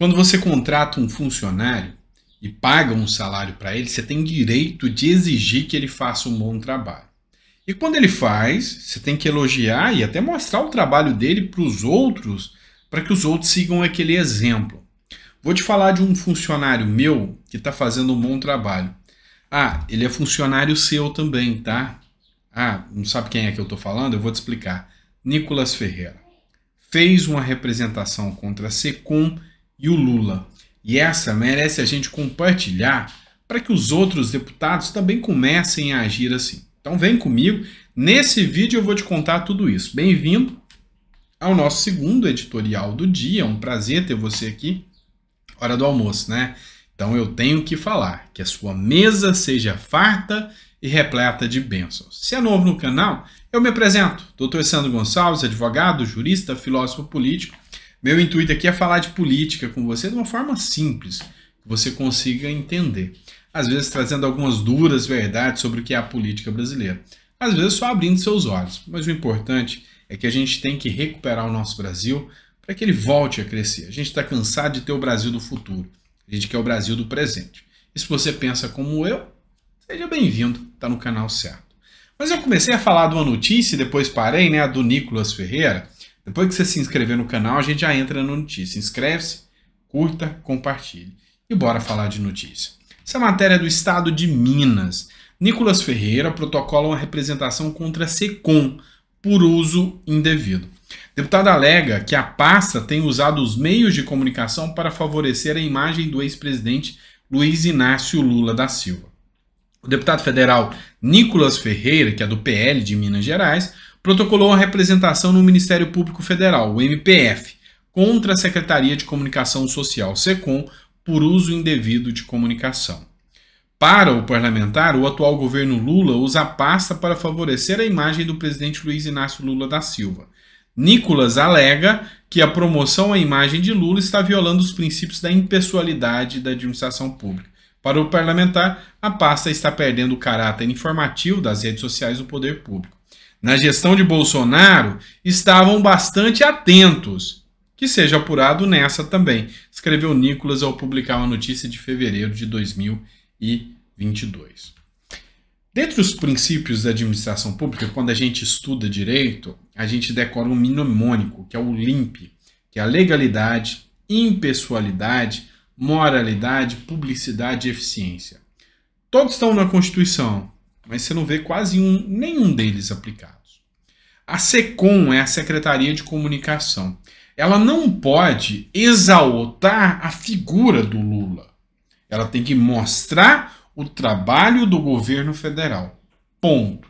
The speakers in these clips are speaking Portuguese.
Quando você contrata um funcionário e paga um salário para ele, você tem direito de exigir que ele faça um bom trabalho. E quando ele faz, você tem que elogiar e até mostrar o trabalho dele para os outros, para que os outros sigam aquele exemplo. Vou te falar de um funcionário meu que está fazendo um bom trabalho. Ah, ele é funcionário seu também, tá? Ah, não sabe quem é que eu estou falando? Eu vou te explicar. Nicolas Ferreira fez uma representação contra a Secom e o Lula. E essa merece a gente compartilhar para que os outros deputados também comecem a agir assim. Então vem comigo, nesse vídeo eu vou te contar tudo isso. Bem-vindo ao nosso segundo editorial do dia, é um prazer ter você aqui. Hora do almoço, né? Então eu tenho que falar que a sua mesa seja farta e repleta de bênçãos. Se é novo no canal, eu me apresento, Dr. Sandro Gonçalves, advogado, jurista, filósofo político meu intuito aqui é falar de política com você de uma forma simples, que você consiga entender. Às vezes trazendo algumas duras verdades sobre o que é a política brasileira. Às vezes só abrindo seus olhos. Mas o importante é que a gente tem que recuperar o nosso Brasil para que ele volte a crescer. A gente está cansado de ter o Brasil do futuro. A gente quer o Brasil do presente. E se você pensa como eu, seja bem-vindo, está no canal certo. Mas eu comecei a falar de uma notícia e depois parei, né, a do Nicolas Ferreira depois que você se inscrever no canal, a gente já entra no notícia. Inscreve-se, curta, compartilhe. E bora falar de notícia. Essa é matéria é do estado de Minas. Nicolas Ferreira protocola uma representação contra a SECOM por uso indevido. Deputado alega que a pasta tem usado os meios de comunicação para favorecer a imagem do ex-presidente Luiz Inácio Lula da Silva. O deputado federal Nicolas Ferreira, que é do PL de Minas Gerais, protocolou a representação no Ministério Público Federal, o MPF, contra a Secretaria de Comunicação Social, SECOM, por uso indevido de comunicação. Para o parlamentar, o atual governo Lula usa a pasta para favorecer a imagem do presidente Luiz Inácio Lula da Silva. Nicolas alega que a promoção à imagem de Lula está violando os princípios da impessoalidade da administração pública. Para o parlamentar, a pasta está perdendo o caráter informativo das redes sociais do poder público na gestão de Bolsonaro estavam bastante atentos. Que seja apurado nessa também, escreveu Nicolas ao publicar uma notícia de fevereiro de 2022. Dentre os princípios da administração pública, quando a gente estuda direito, a gente decora um mnemônico, que é o LIMP, que é a legalidade, impessoalidade, moralidade, publicidade e eficiência. Todos estão na Constituição, mas você não vê quase um, nenhum deles aplicados. A SECOM é a Secretaria de Comunicação. Ela não pode exaltar a figura do Lula. Ela tem que mostrar o trabalho do governo federal. Ponto.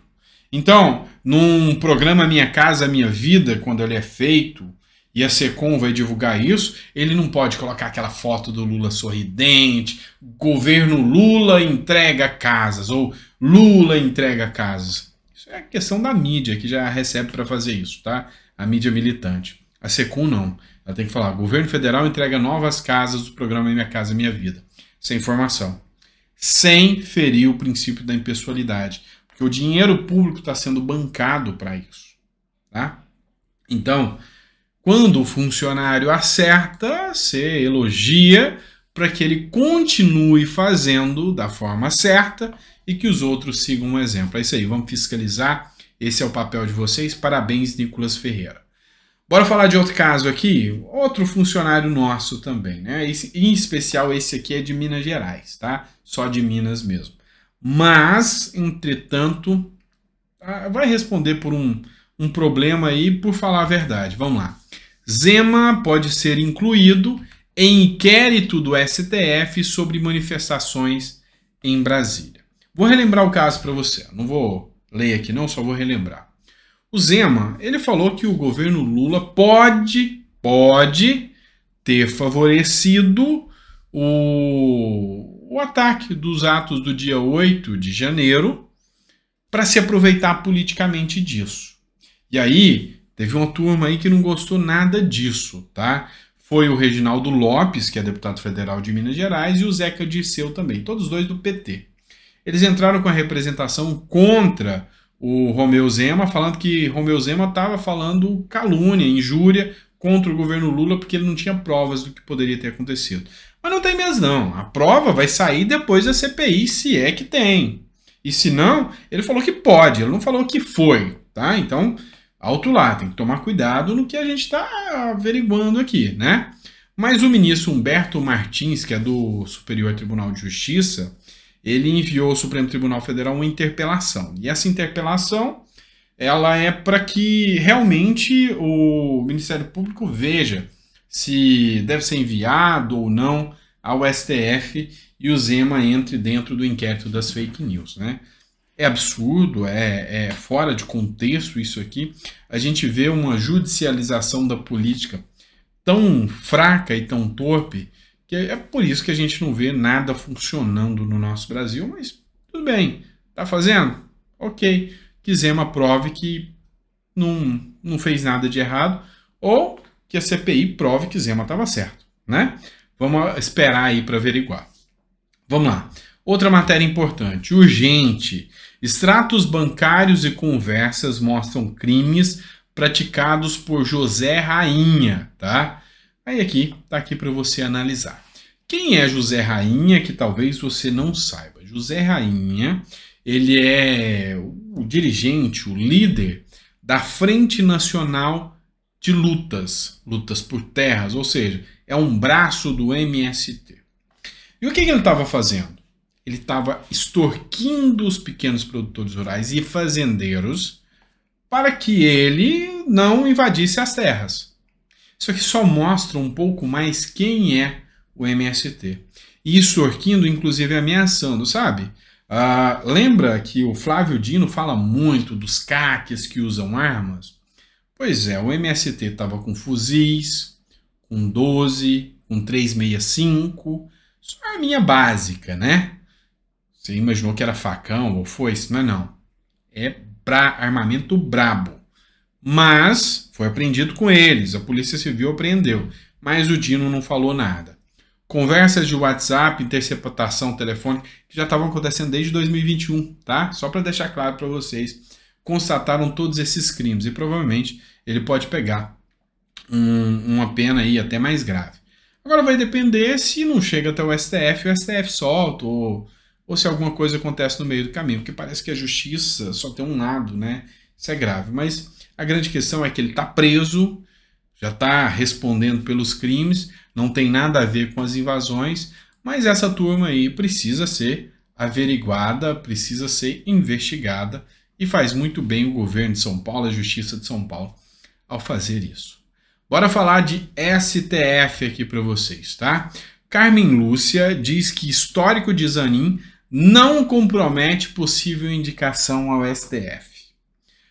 Então, num programa Minha Casa Minha Vida, quando ele é feito, e a SECOM vai divulgar isso, ele não pode colocar aquela foto do Lula sorridente, governo Lula entrega casas, ou Lula entrega casas. Isso é questão da mídia, que já recebe para fazer isso, tá? A mídia militante. A SECOM não. Ela tem que falar, governo federal entrega novas casas do programa Minha Casa Minha Vida. Sem informação. Sem ferir o princípio da impessoalidade. Porque o dinheiro público está sendo bancado para isso, tá? Então, quando o funcionário acerta, você elogia para que ele continue fazendo da forma certa e que os outros sigam um exemplo. É isso aí, vamos fiscalizar. Esse é o papel de vocês. Parabéns, Nicolas Ferreira. Bora falar de outro caso aqui, outro funcionário nosso também, né? Esse, em especial esse aqui é de Minas Gerais, tá? Só de Minas mesmo. Mas, entretanto, ah, vai responder por um, um problema aí por falar a verdade. Vamos lá. Zema pode ser incluído em inquérito do STF sobre manifestações em Brasília. Vou relembrar o caso para você, não vou ler aqui não, só vou relembrar. O Zema, ele falou que o governo Lula pode, pode ter favorecido o, o ataque dos atos do dia 8 de janeiro para se aproveitar politicamente disso. E aí, Teve uma turma aí que não gostou nada disso, tá? Foi o Reginaldo Lopes, que é deputado federal de Minas Gerais, e o Zeca Dirceu também, todos dois do PT. Eles entraram com a representação contra o Romeu Zema, falando que Romeu Zema estava falando calúnia, injúria contra o governo Lula, porque ele não tinha provas do que poderia ter acontecido. Mas não tem mesmo, não. A prova vai sair depois da CPI, se é que tem. E se não, ele falou que pode, ele não falou que foi, tá? Então, alto lá, tem que tomar cuidado no que a gente está averiguando aqui, né? Mas o ministro Humberto Martins, que é do Superior Tribunal de Justiça, ele enviou ao Supremo Tribunal Federal uma interpelação. E essa interpelação, ela é para que realmente o Ministério Público veja se deve ser enviado ou não ao STF e o Zema entre dentro do inquérito das fake news, né? é absurdo, é, é fora de contexto isso aqui. A gente vê uma judicialização da política tão fraca e tão torpe que é por isso que a gente não vê nada funcionando no nosso Brasil, mas tudo bem, tá fazendo? Ok. Quisema prove que não, não fez nada de errado ou que a CPI prove que Zema estava certo, né? Vamos esperar aí para averiguar. Vamos lá. Outra matéria importante, urgente. Extratos bancários e conversas mostram crimes praticados por José Rainha, tá? Aí aqui, tá aqui para você analisar. Quem é José Rainha que talvez você não saiba? José Rainha, ele é o dirigente, o líder da Frente Nacional de Lutas, lutas por terras, ou seja, é um braço do MST. E o que, que ele estava fazendo? ele estava extorquindo os pequenos produtores rurais e fazendeiros para que ele não invadisse as terras. Isso aqui só mostra um pouco mais quem é o MST. E extorquindo, inclusive ameaçando, sabe? Ah, lembra que o Flávio Dino fala muito dos caques que usam armas? Pois é, o MST estava com fuzis, com 12, com 365, só a minha básica, né? Você imaginou que era facão ou foice? Não não. É armamento brabo. Mas foi apreendido com eles, a Polícia Civil apreendeu, mas o Dino não falou nada. Conversas de WhatsApp, interceptação telefônica, que já estavam acontecendo desde 2021, tá? Só para deixar claro para vocês, constataram todos esses crimes e provavelmente ele pode pegar um, uma pena aí até mais grave. Agora vai depender se não chega até o STF, o STF solta ou ou se alguma coisa acontece no meio do caminho, porque parece que a justiça só tem um lado, né? Isso é grave. Mas a grande questão é que ele está preso, já está respondendo pelos crimes, não tem nada a ver com as invasões, mas essa turma aí precisa ser averiguada, precisa ser investigada e faz muito bem o governo de São Paulo, a Justiça de São Paulo, ao fazer isso. Bora falar de STF aqui para vocês, tá? Carmen Lúcia diz que histórico de Zanin não compromete possível indicação ao STF.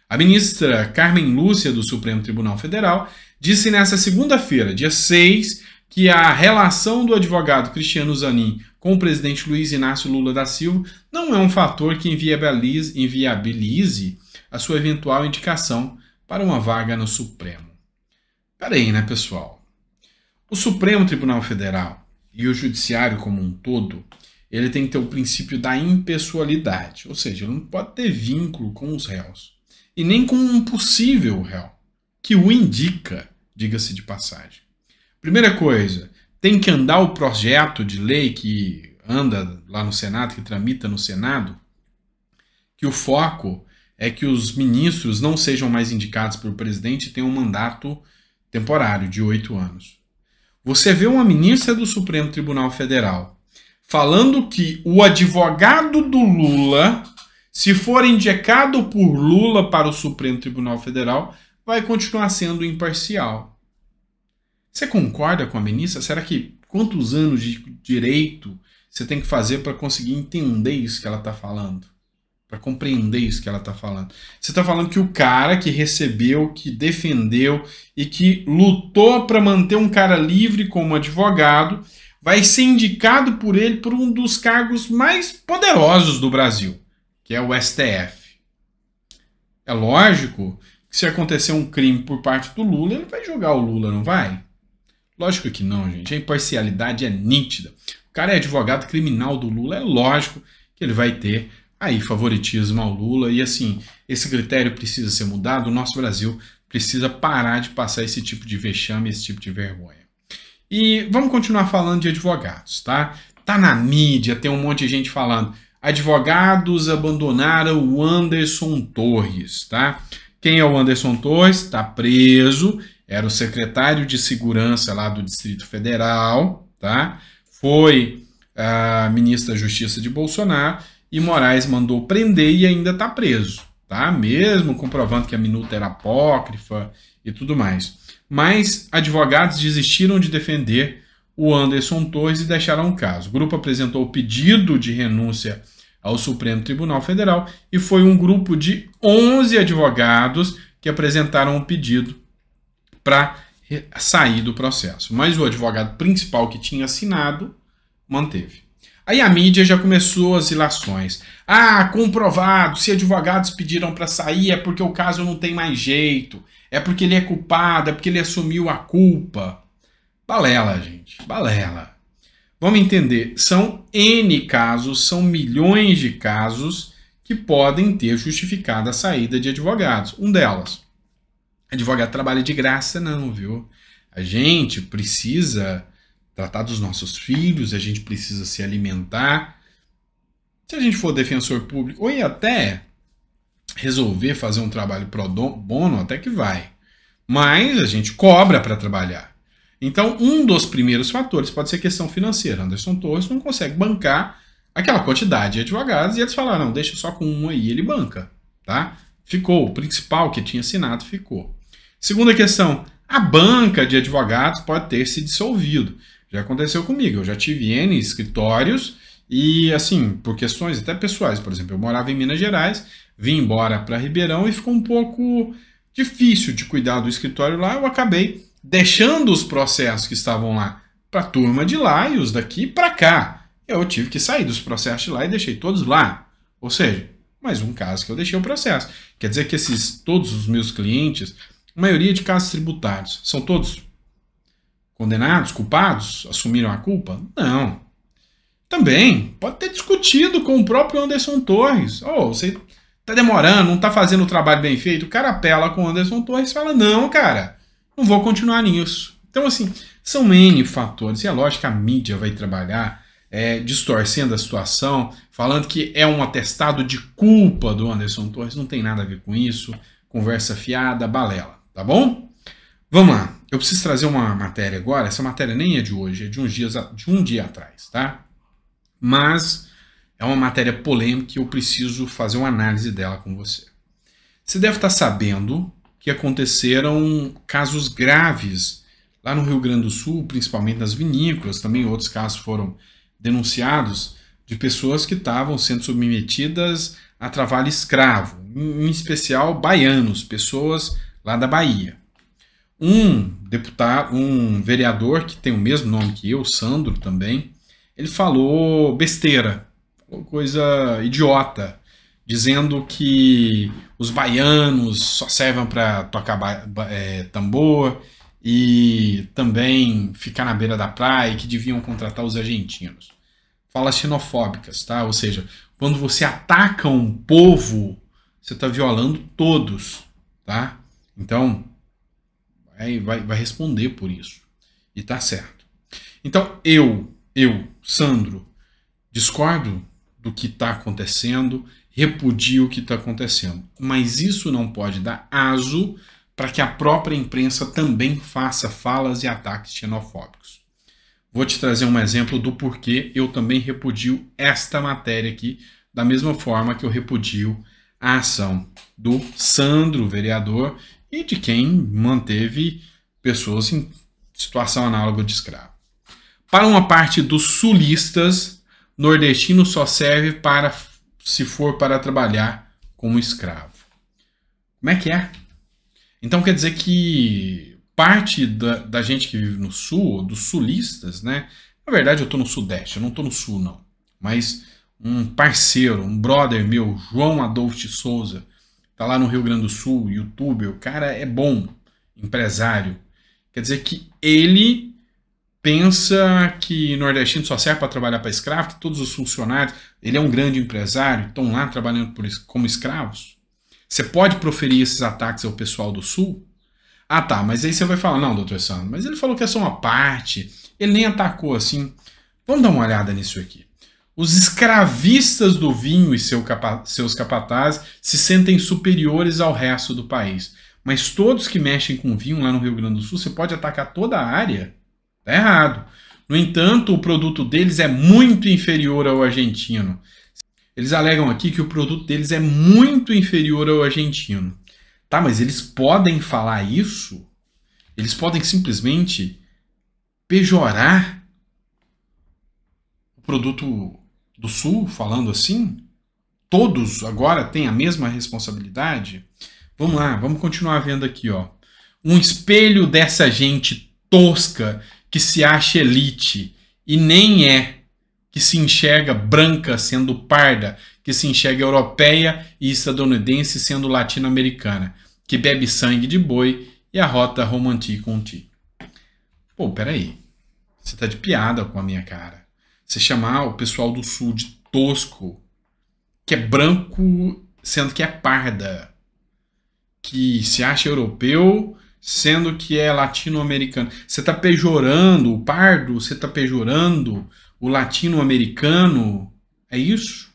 A ministra Carmen Lúcia, do Supremo Tribunal Federal, disse nesta segunda-feira, dia 6, que a relação do advogado Cristiano Zanin com o presidente Luiz Inácio Lula da Silva não é um fator que inviabilize, inviabilize a sua eventual indicação para uma vaga no Supremo. Peraí, né, pessoal? O Supremo Tribunal Federal e o Judiciário como um todo ele tem que ter o princípio da impessoalidade, ou seja, ele não pode ter vínculo com os réus e nem com um possível réu que o indica, diga-se de passagem. Primeira coisa, tem que andar o projeto de lei que anda lá no Senado, que tramita no Senado, que o foco é que os ministros não sejam mais indicados pelo presidente e tenham um mandato temporário de oito anos. Você vê uma ministra do Supremo Tribunal Federal falando que o advogado do Lula, se for indicado por Lula para o Supremo Tribunal Federal, vai continuar sendo imparcial. Você concorda com a ministra? Será que quantos anos de direito você tem que fazer para conseguir entender isso que ela está falando? Para compreender isso que ela está falando. Você está falando que o cara que recebeu, que defendeu e que lutou para manter um cara livre como advogado, vai ser indicado por ele por um dos cargos mais poderosos do Brasil, que é o STF. É lógico que se acontecer um crime por parte do Lula, ele vai julgar o Lula, não vai? Lógico que não, gente. A imparcialidade é nítida. O cara é advogado criminal do Lula, é lógico que ele vai ter aí favoritismo ao Lula. E assim, esse critério precisa ser mudado. O nosso Brasil precisa parar de passar esse tipo de vexame, esse tipo de vergonha. E vamos continuar falando de advogados, tá? Tá na mídia, tem um monte de gente falando. Advogados abandonaram o Anderson Torres, tá? Quem é o Anderson Torres? Tá preso, era o secretário de segurança lá do Distrito Federal, tá? Foi a ministra da Justiça de Bolsonaro e Moraes mandou prender e ainda está preso, tá? Mesmo comprovando que a minuta era apócrifa e tudo mais mas advogados desistiram de defender o Anderson Torres e deixaram o caso. O grupo apresentou o pedido de renúncia ao Supremo Tribunal Federal e foi um grupo de 11 advogados que apresentaram o pedido para sair do processo. Mas o advogado principal que tinha assinado manteve. Aí a mídia já começou as ilações. Ah, comprovado, se advogados pediram para sair é porque o caso não tem mais jeito é porque ele é culpado, é porque ele assumiu a culpa. Balela, gente, balela. Vamos entender, são N casos, são milhões de casos que podem ter justificado a saída de advogados. Um delas, advogado trabalha de graça, não, viu? A gente precisa tratar dos nossos filhos, a gente precisa se alimentar. Se a gente for defensor público, ou até resolver fazer um trabalho pro bono, até que vai. Mas a gente cobra para trabalhar. Então, um dos primeiros fatores pode ser questão financeira. Anderson Torres não consegue bancar aquela quantidade de advogados e eles falaram, não, deixa só com um aí, ele banca, tá? Ficou, o principal que tinha assinado ficou. Segunda questão, a banca de advogados pode ter se dissolvido. Já aconteceu comigo, eu já tive N escritórios e, assim, por questões até pessoais, por exemplo, eu morava em Minas Gerais, vim embora para Ribeirão e ficou um pouco difícil de cuidar do escritório lá. Eu acabei deixando os processos que estavam lá para a turma de lá e os daqui para cá. Eu tive que sair dos processos de lá e deixei todos lá. Ou seja, mais um caso que eu deixei o processo. Quer dizer que esses todos os meus clientes, maioria de casos tributários, são todos condenados, culpados, assumiram a culpa? Não. Também pode ter discutido com o próprio Anderson Torres. Oh, você tá demorando, não tá fazendo o trabalho bem feito, o cara apela com o Anderson Torres e fala: não, cara, não vou continuar nisso. Então, assim, são N fatores. E é lógico que a mídia vai trabalhar é, distorcendo a situação, falando que é um atestado de culpa do Anderson Torres. Não tem nada a ver com isso. Conversa fiada, balela, tá bom? Vamos lá. Eu preciso trazer uma matéria agora. Essa matéria nem é de hoje, é de uns dias, de um dia atrás, tá? Mas é uma matéria polêmica e eu preciso fazer uma análise dela com você. Você deve estar sabendo que aconteceram casos graves lá no Rio Grande do Sul, principalmente nas vinícolas, também outros casos foram denunciados de pessoas que estavam sendo submetidas a trabalho escravo, em especial baianos, pessoas lá da Bahia. Um deputado, um vereador que tem o mesmo nome que eu, Sandro também, ele falou besteira coisa idiota, dizendo que os baianos só servem para tocar é, tambor e também ficar na beira da praia e que deviam contratar os argentinos. Falas xenofóbicas, tá? Ou seja, quando você ataca um povo, você está violando todos, tá? Então, vai, vai, vai responder por isso. E tá certo. Então, eu, eu, Sandro, discordo do que está acontecendo, repudia o que está acontecendo. Mas isso não pode dar aso para que a própria imprensa também faça falas e ataques xenofóbicos. Vou te trazer um exemplo do porquê eu também repudio esta matéria aqui, da mesma forma que eu repudio a ação do Sandro, vereador, e de quem manteve pessoas em situação análoga de escravo. Para uma parte dos sulistas, nordestino só serve para se for para trabalhar como escravo. Como é que é? Então quer dizer que parte da, da gente que vive no sul, dos sulistas, né? Na verdade eu estou no sudeste, eu não estou no sul não. Mas um parceiro, um brother meu, João Adolfo de Souza, tá lá no Rio Grande do Sul, youtuber, o cara é bom, empresário. Quer dizer que ele pensa que nordestino só serve para trabalhar para escravo, que todos os funcionários, ele é um grande empresário, estão lá trabalhando por, como escravos? Você pode proferir esses ataques ao pessoal do Sul? Ah tá, mas aí você vai falar, não, doutor Sandro, mas ele falou que é só uma parte, ele nem atacou assim. Vamos dar uma olhada nisso aqui. Os escravistas do vinho e seu capa seus capatazes se sentem superiores ao resto do país. Mas todos que mexem com vinho lá no Rio Grande do Sul, você pode atacar toda a área Tá errado. No entanto, o produto deles é muito inferior ao argentino. Eles alegam aqui que o produto deles é muito inferior ao argentino. Tá, mas eles podem falar isso? Eles podem simplesmente pejorar o produto do Sul, falando assim? Todos agora têm a mesma responsabilidade? Vamos lá, vamos continuar vendo aqui, ó. Um espelho dessa gente tosca que se acha elite e nem é, que se enxerga branca sendo parda, que se enxerga europeia e estadunidense sendo latino-americana, que bebe sangue de boi e a rota romanti conti. Pô, peraí. Você tá de piada com a minha cara. Você chamar o pessoal do sul de tosco, que é branco sendo que é parda, que se acha europeu sendo que é latino-americano. Você está pejorando o pardo, você está pejorando o latino-americano, é isso?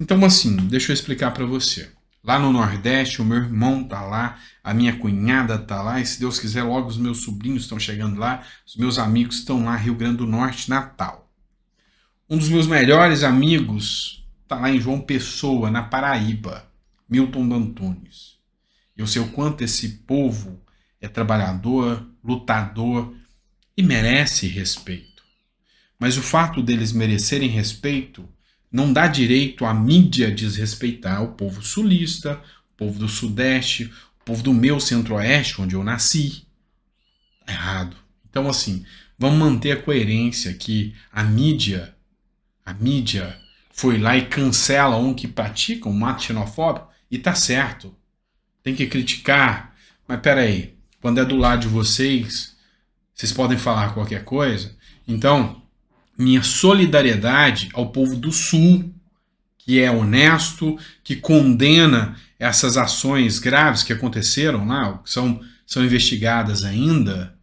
Então, assim, deixa eu explicar para você. Lá no Nordeste, o meu irmão tá lá, a minha cunhada tá lá, e se Deus quiser, logo os meus sobrinhos estão chegando lá, os meus amigos estão lá, Rio Grande do Norte, Natal. Um dos meus melhores amigos tá lá em João Pessoa, na Paraíba, Milton D'Antunes. Eu sei o quanto esse povo é trabalhador, lutador e merece respeito. Mas o fato deles merecerem respeito não dá direito à mídia desrespeitar o povo sulista, o povo do Sudeste, o povo do meu Centro-Oeste, onde eu nasci. Tá errado. Então, assim, vamos manter a coerência que a mídia, a mídia foi lá e cancela um que pratica um mato xenofóbico e tá certo tem que criticar. Mas peraí, quando é do lado de vocês, vocês podem falar qualquer coisa. Então, minha solidariedade ao povo do Sul, que é honesto, que condena essas ações graves que aconteceram lá, que são, são investigadas ainda.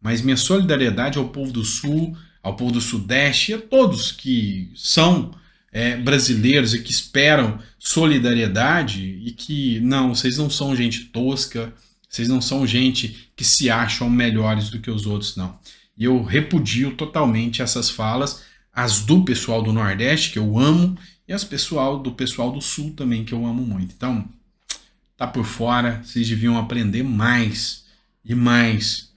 Mas minha solidariedade ao povo do Sul, ao povo do Sudeste e a todos que são é, brasileiros e que esperam solidariedade e que não, vocês não são gente tosca, vocês não são gente que se acham melhores do que os outros, não. E eu repudio totalmente essas falas, as do pessoal do Nordeste, que eu amo, e as pessoal do pessoal do Sul também, que eu amo muito. Então, tá por fora, vocês deviam aprender mais e mais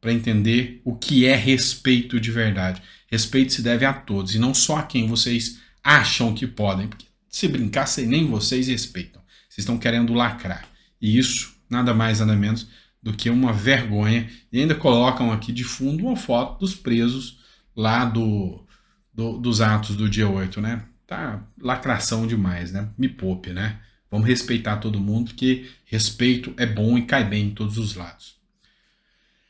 para entender o que é respeito de verdade. Respeito se deve a todos e não só a quem vocês acham que podem. Porque se brincar, sem nem vocês respeitam. Vocês estão querendo lacrar. E isso, nada mais, nada menos do que uma vergonha. E ainda colocam aqui de fundo uma foto dos presos lá do, do dos atos do dia 8, né? Tá lacração demais, né? Me poupe, né? Vamos respeitar todo mundo, porque respeito é bom e cai bem em todos os lados.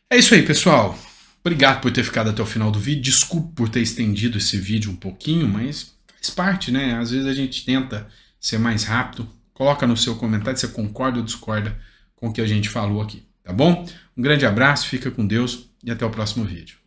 É isso aí, pessoal. Obrigado por ter ficado até o final do vídeo. Desculpe por ter estendido esse vídeo um pouquinho, mas Faz parte, né? Às vezes a gente tenta ser mais rápido. Coloca no seu comentário se você concorda ou discorda com o que a gente falou aqui, tá bom? Um grande abraço, fica com Deus e até o próximo vídeo.